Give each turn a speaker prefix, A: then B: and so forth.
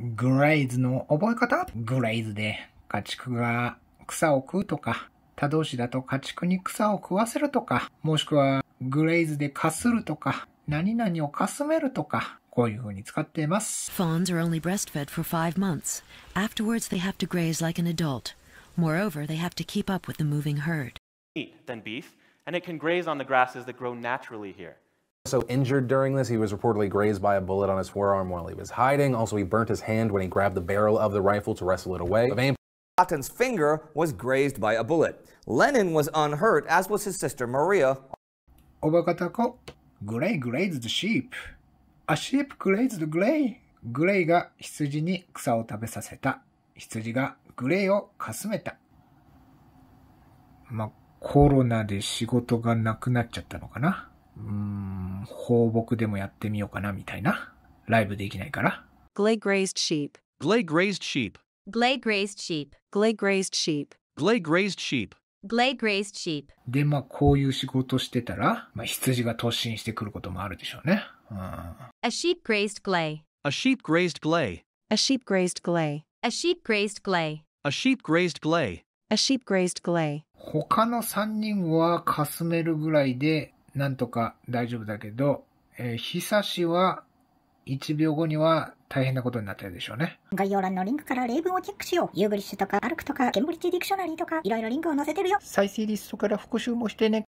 A: グレイズの覚え方グレイズで家畜が草を食うとか、他動詞だと家畜に草を食わせるとか、もしくはグレイズでかするとか、何々をかすめるとか、こういう風に使っています。Fawns
B: are only breastfed for five months. Afterwards they have to graze like an adult. Moreover, they have to keep up with the moving herd. Than beef, and it can graze on the grasses that grow naturally here.
A: also injured during this. He was reportedly grazed by a bullet on his forearm while he was hiding. Also, he burnt his hand when he grabbed the barrel of the rifle to wrestle it away. Cotton's finger was grazed by a bullet. Lenin was unhurt, as was his sister Maria. Obakatako, gray grazed the sheep. A sheep grazed the gray. グレイが羊に草を食べさせた。羊がグレイをかすめた。まあ、コロナで仕事がなくなっちゃったのかな。放牧でもやってみようかなみたいな。ライブできないから。
B: Glay grazed sheep.
A: Glay grazed sheep.
B: Glay grazed sheep. Glay grazed sheep. Glay grazed sheep. Glay grazed sheep.
A: で、まあ、こういう仕事してたら、まあ、羊が突進してくることもあるでしょうね。うん、A
B: sheep grazed glay.
A: A sheep grazed glay.
B: A sheep grazed glay. A sheep grazed glay. A sheep grazed glay. A
A: sheep grazed glay. 他の3人はかすめるぐらいでなんとか大丈夫だけど、えー、差しは1秒後には大変なことになってるでしょうね。概要欄のリンクから例文をチェックしよう。ユーグリッシュとか、アルクとか、ケンブリッジディクショナリーとか、いろいろリンクを載せてるよ。再生リストから復習もしてね。